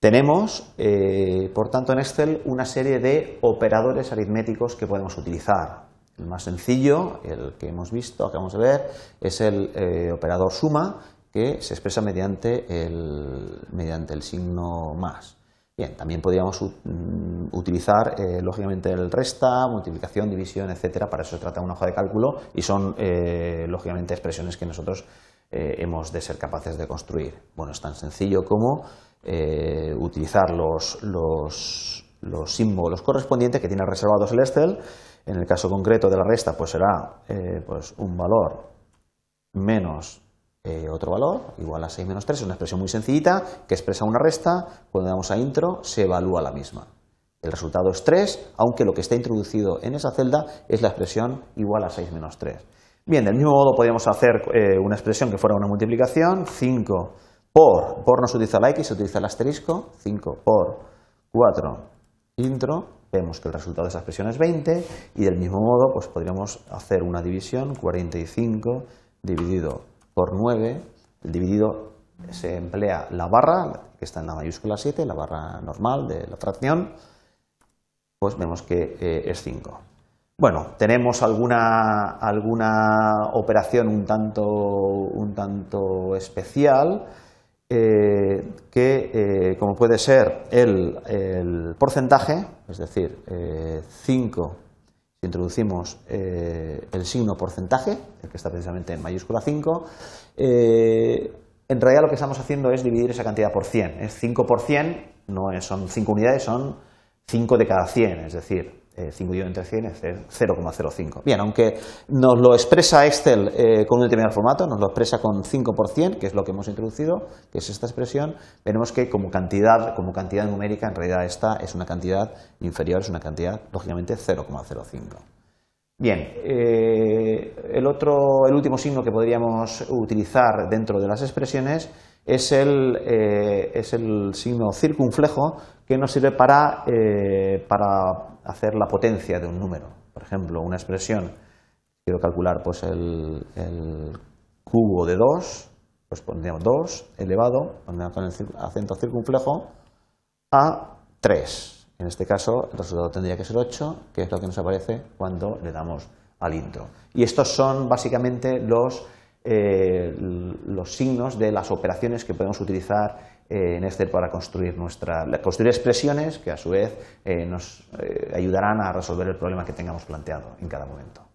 Tenemos, eh, por tanto, en Excel una serie de operadores aritméticos que podemos utilizar. El más sencillo, el que hemos visto, acabamos de ver, es el eh, operador suma, que se expresa mediante el, mediante el signo más. Bien, también podríamos mm, utilizar, eh, lógicamente, el resta, multiplicación, división, etcétera. Para eso se trata una hoja de cálculo y son, lógicamente, expresiones que nosotros hemos de ser capaces de construir. Bueno, es tan sencillo como utilizar los, símbolos correspondientes que tiene reservados el Excel. En el caso concreto de la resta, pues será eh, pues un valor menos eh, otro valor, igual a 6 menos 3, es una expresión muy sencillita que expresa una resta. Cuando damos a intro, se evalúa la misma. El resultado es 3, aunque lo que está introducido en esa celda es la expresión igual a 6 menos 3. Bien, del mismo modo podríamos hacer eh, una expresión que fuera una multiplicación, 5 por, por no se utiliza la X, se utiliza el asterisco, 5 por 4 intro, vemos que el resultado de esa expresión es 20 y del mismo modo pues podríamos hacer una división, 45 dividido por 9, el dividido se emplea la barra, que está en la mayúscula 7, la barra normal de la tracción pues vemos que eh, es 5. Bueno, tenemos alguna, alguna operación un tanto, un tanto especial eh, que, eh, como puede ser el, el porcentaje, es decir, 5, eh, si introducimos el signo porcentaje, el que está precisamente en mayúscula 5, en realidad lo que estamos haciendo es dividir esa cantidad por 100. Es 5 por 100, no son 5 unidades, son 5 de cada 100, es decir, 5 5 1 entre 100 es 0,05. Bien, aunque nos lo expresa Excel eh, con un determinado formato, nos lo expresa con 5%, que es lo que hemos introducido, que es esta expresión, veremos que como cantidad, como cantidad numérica, en realidad esta es una cantidad inferior, es una cantidad, lógicamente, 0,05. Bien, eh, el, último signo que podríamos utilizar dentro de las expresiones es el, eh, es el signo circunflejo que nos sirve para, para hacer la potencia de un número. Por ejemplo, una expresión, quiero calcular pues el, cubo de 2, pues pondríamos 2 elevado, con el acento circunflejo, a 3. En este caso, el resultado tendría que ser 8, que es lo que nos aparece cuando le damos al intro. Y estos son básicamente los, eh, los signos de las operaciones que podemos utilizar eh, en este para construir, nuestra, construir expresiones que a su vez eh, nos eh, ayudarán a resolver el problema que tengamos planteado en cada momento.